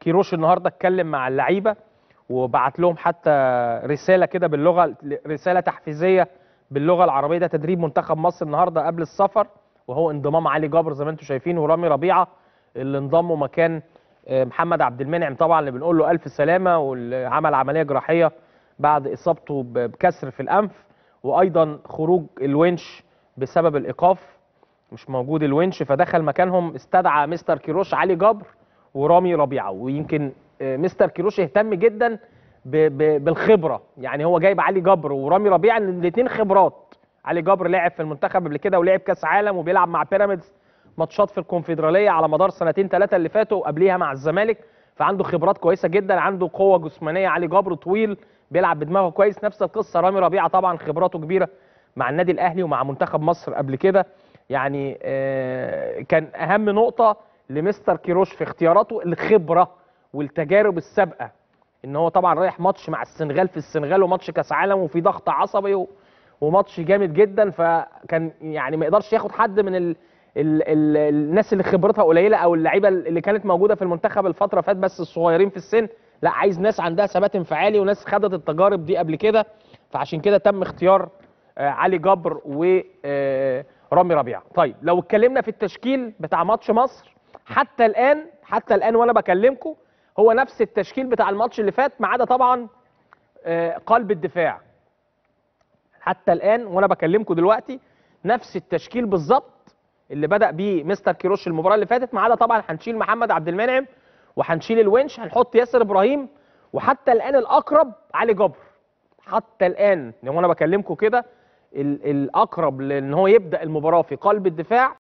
كيروش النهارده اتكلم مع اللعيبه وبعت لهم حتى رساله كده باللغه رساله تحفيزيه باللغه العربيه ده تدريب منتخب مصر النهارده قبل السفر وهو انضمام علي جابر زي ما انتم شايفين ورامي ربيعه اللي انضموا مكان آه، محمد عبد المنعم طبعا اللي بنقول له الف سلامه واللي عمل عمليه جراحيه بعد اصابته بكسر في الانف وايضا خروج الونش بسبب الايقاف مش موجود الونش فدخل مكانهم استدعى مستر كيروش علي جبر ورامي ربيعه ويمكن آه، مستر كيروش اهتم جدا بالخبره يعني هو جايب علي جبر ورامي ربيعه الاثنين خبرات علي جبر لعب في المنتخب قبل كده ولعب كاس عالم وبيلعب مع بيراميدز ماتشات في الكونفدراليه على مدار سنتين ثلاثه اللي فاتوا قبليها مع الزمالك فعنده خبرات كويسه جدا عنده قوه جسمانيه علي جبر طويل بيلعب بدماغه كويس نفس القصه رامي ربيعه طبعا خبراته كبيره مع النادي الاهلي ومع منتخب مصر قبل كده يعني آه، كان اهم نقطه لمستر كيروش في اختياراته الخبره والتجارب السابقه ان هو طبعا رايح ماتش مع السنغال في السنغال وماتش كاس عالم وفي ضغط عصبي وماتش جامد جدا فكان يعني ما يقدرش ياخد حد من ال... ال... ال... الناس اللي خبرتها قليله او اللعيبه اللي كانت موجوده في المنتخب الفتره فات بس الصغيرين في السن لا عايز ناس عندها ثبات انفعالي وناس خدت التجارب دي قبل كده فعشان كده تم اختيار آه، علي جبر ورامي آه، ربيعه طيب لو اتكلمنا في التشكيل بتاع ماتش مصر حتى الان حتى الان وانا بكلمكم هو نفس التشكيل بتاع الماتش اللي فات ما عدا طبعا آه، قلب الدفاع حتى الان وانا بكلمكم دلوقتي نفس التشكيل بالظبط اللي بدا بيه مستر كيروش المباراه اللي فاتت ما عدا طبعا هنشيل محمد عبد المنعم وهنشيل الونش هنحط ياسر ابراهيم وحتى الان الاقرب علي جبر حتى الان وانا بكلمكم كده الاقرب لان هو يبدا المباراه في قلب الدفاع